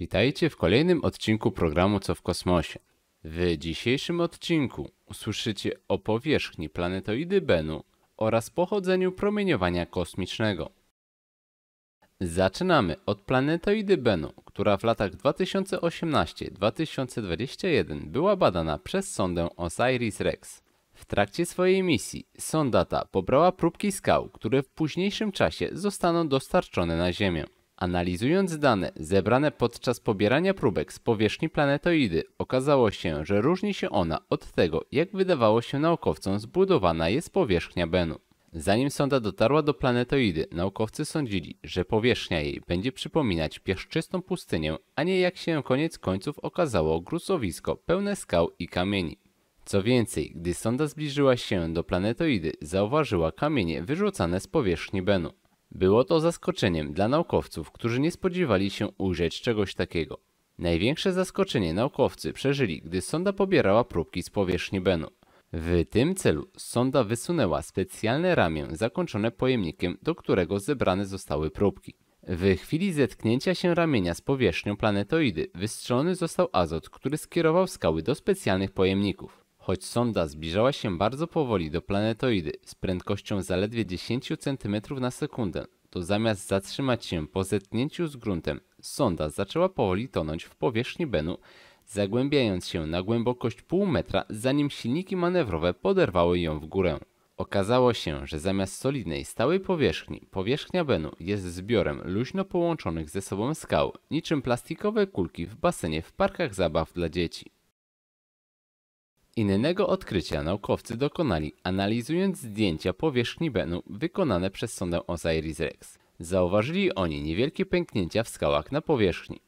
Witajcie w kolejnym odcinku programu Co w kosmosie. W dzisiejszym odcinku usłyszycie o powierzchni planetoidy Benu oraz pochodzeniu promieniowania kosmicznego. Zaczynamy od planetoidy Benu, która w latach 2018-2021 była badana przez sondę OSIRIS-REx. W trakcie swojej misji sonda ta pobrała próbki skał, które w późniejszym czasie zostaną dostarczone na Ziemię. Analizując dane zebrane podczas pobierania próbek z powierzchni planetoidy, okazało się, że różni się ona od tego, jak wydawało się naukowcom zbudowana jest powierzchnia Benu. Zanim sonda dotarła do planetoidy, naukowcy sądzili, że powierzchnia jej będzie przypominać piaszczystą pustynię, a nie jak się koniec końców okazało gruzowisko pełne skał i kamieni. Co więcej, gdy sonda zbliżyła się do planetoidy, zauważyła kamienie wyrzucane z powierzchni Benu. Było to zaskoczeniem dla naukowców, którzy nie spodziewali się ujrzeć czegoś takiego. Największe zaskoczenie naukowcy przeżyli, gdy sonda pobierała próbki z powierzchni Benu. W tym celu sonda wysunęła specjalne ramię zakończone pojemnikiem, do którego zebrane zostały próbki. W chwili zetknięcia się ramienia z powierzchnią planetoidy wystrzelony został azot, który skierował skały do specjalnych pojemników. Choć sonda zbliżała się bardzo powoli do planetoidy z prędkością zaledwie 10 cm na sekundę, to zamiast zatrzymać się po zetknięciu z gruntem, sonda zaczęła powoli tonąć w powierzchni Benu, zagłębiając się na głębokość pół metra, zanim silniki manewrowe poderwały ją w górę. Okazało się, że zamiast solidnej, stałej powierzchni, powierzchnia Benu jest zbiorem luźno połączonych ze sobą skał, niczym plastikowe kulki w basenie w parkach zabaw dla dzieci. Innego odkrycia naukowcy dokonali analizując zdjęcia powierzchni Benu wykonane przez sondę OSIRIS-REx. Zauważyli oni niewielkie pęknięcia w skałach na powierzchni.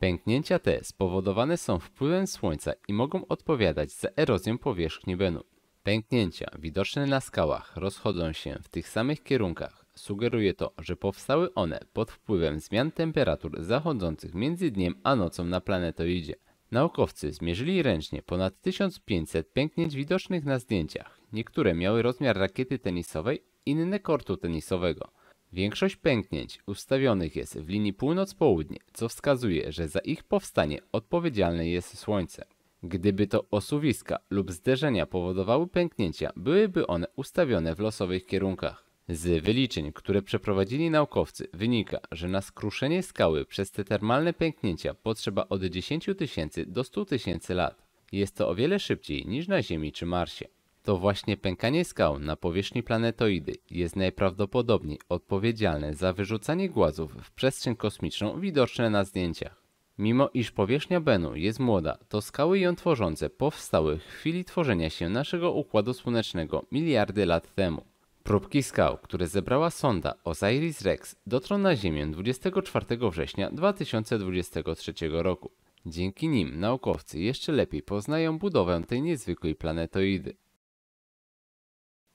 Pęknięcia te spowodowane są wpływem słońca i mogą odpowiadać za erozję powierzchni Benu. Pęknięcia widoczne na skałach rozchodzą się w tych samych kierunkach. Sugeruje to, że powstały one pod wpływem zmian temperatur zachodzących między dniem a nocą na planetoidzie. Naukowcy zmierzyli ręcznie ponad 1500 pęknięć widocznych na zdjęciach. Niektóre miały rozmiar rakiety tenisowej, inne kortu tenisowego. Większość pęknięć ustawionych jest w linii północ-południe, co wskazuje, że za ich powstanie odpowiedzialne jest Słońce. Gdyby to osuwiska lub zderzenia powodowały pęknięcia, byłyby one ustawione w losowych kierunkach. Z wyliczeń, które przeprowadzili naukowcy, wynika, że na skruszenie skały przez te termalne pęknięcia potrzeba od 10 tysięcy do 100 tysięcy lat. Jest to o wiele szybciej niż na Ziemi czy Marsie. To właśnie pękanie skał na powierzchni planetoidy jest najprawdopodobniej odpowiedzialne za wyrzucanie głazów w przestrzeń kosmiczną widoczne na zdjęciach. Mimo iż powierzchnia Bennu jest młoda, to skały ją tworzące powstały w chwili tworzenia się naszego Układu Słonecznego miliardy lat temu. Próbki skał, które zebrała sonda OSIRIS-REx, dotrą na Ziemię 24 września 2023 roku. Dzięki nim naukowcy jeszcze lepiej poznają budowę tej niezwykłej planetoidy.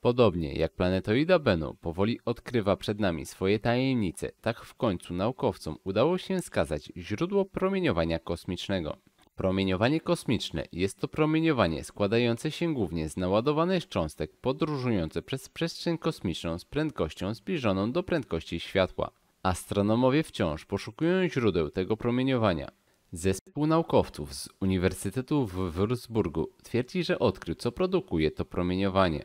Podobnie jak planetoida Bennu powoli odkrywa przed nami swoje tajemnice, tak w końcu naukowcom udało się skazać źródło promieniowania kosmicznego. Promieniowanie kosmiczne jest to promieniowanie składające się głównie z naładowanych cząstek podróżujące przez przestrzeń kosmiczną z prędkością zbliżoną do prędkości światła. Astronomowie wciąż poszukują źródeł tego promieniowania. Zespół naukowców z Uniwersytetu w Würzburgu twierdzi, że odkrył, co produkuje to promieniowanie.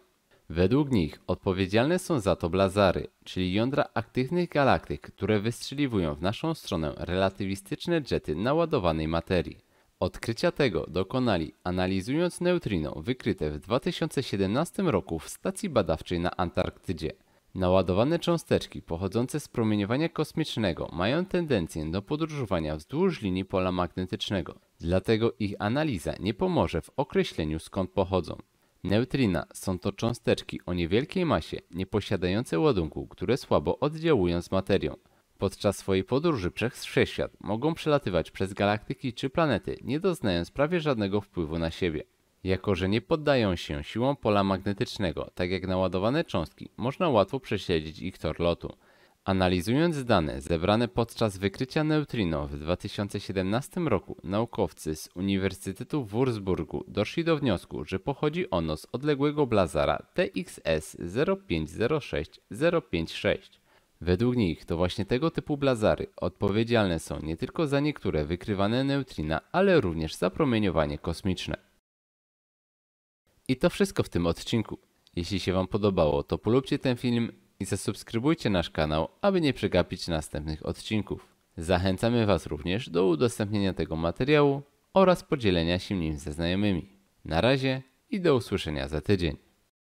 Według nich odpowiedzialne są za to blazary, czyli jądra aktywnych galaktyk, które wystrzeliwują w naszą stronę relatywistyczne jety naładowanej materii. Odkrycia tego dokonali analizując neutrino wykryte w 2017 roku w stacji badawczej na Antarktydzie. Naładowane cząsteczki pochodzące z promieniowania kosmicznego mają tendencję do podróżowania wzdłuż linii pola magnetycznego, dlatego ich analiza nie pomoże w określeniu skąd pochodzą. Neutrina są to cząsteczki o niewielkiej masie, nieposiadające ładunku, które słabo oddziałują z materią. Podczas swojej podróży przez wszechświat mogą przelatywać przez galaktyki czy planety, nie doznając prawie żadnego wpływu na siebie. Jako, że nie poddają się siłom pola magnetycznego, tak jak naładowane cząstki, można łatwo prześledzić ich tor lotu. Analizując dane zebrane podczas wykrycia neutrino w 2017 roku, naukowcy z Uniwersytetu w Würzburgu doszli do wniosku, że pochodzi ono z odległego blazara TXS 0506056. Według nich to właśnie tego typu blazary odpowiedzialne są nie tylko za niektóre wykrywane neutrina, ale również za promieniowanie kosmiczne. I to wszystko w tym odcinku. Jeśli się Wam podobało, to polubcie ten film i zasubskrybujcie nasz kanał, aby nie przegapić następnych odcinków. Zachęcamy Was również do udostępnienia tego materiału oraz podzielenia się nim ze znajomymi. Na razie i do usłyszenia za tydzień.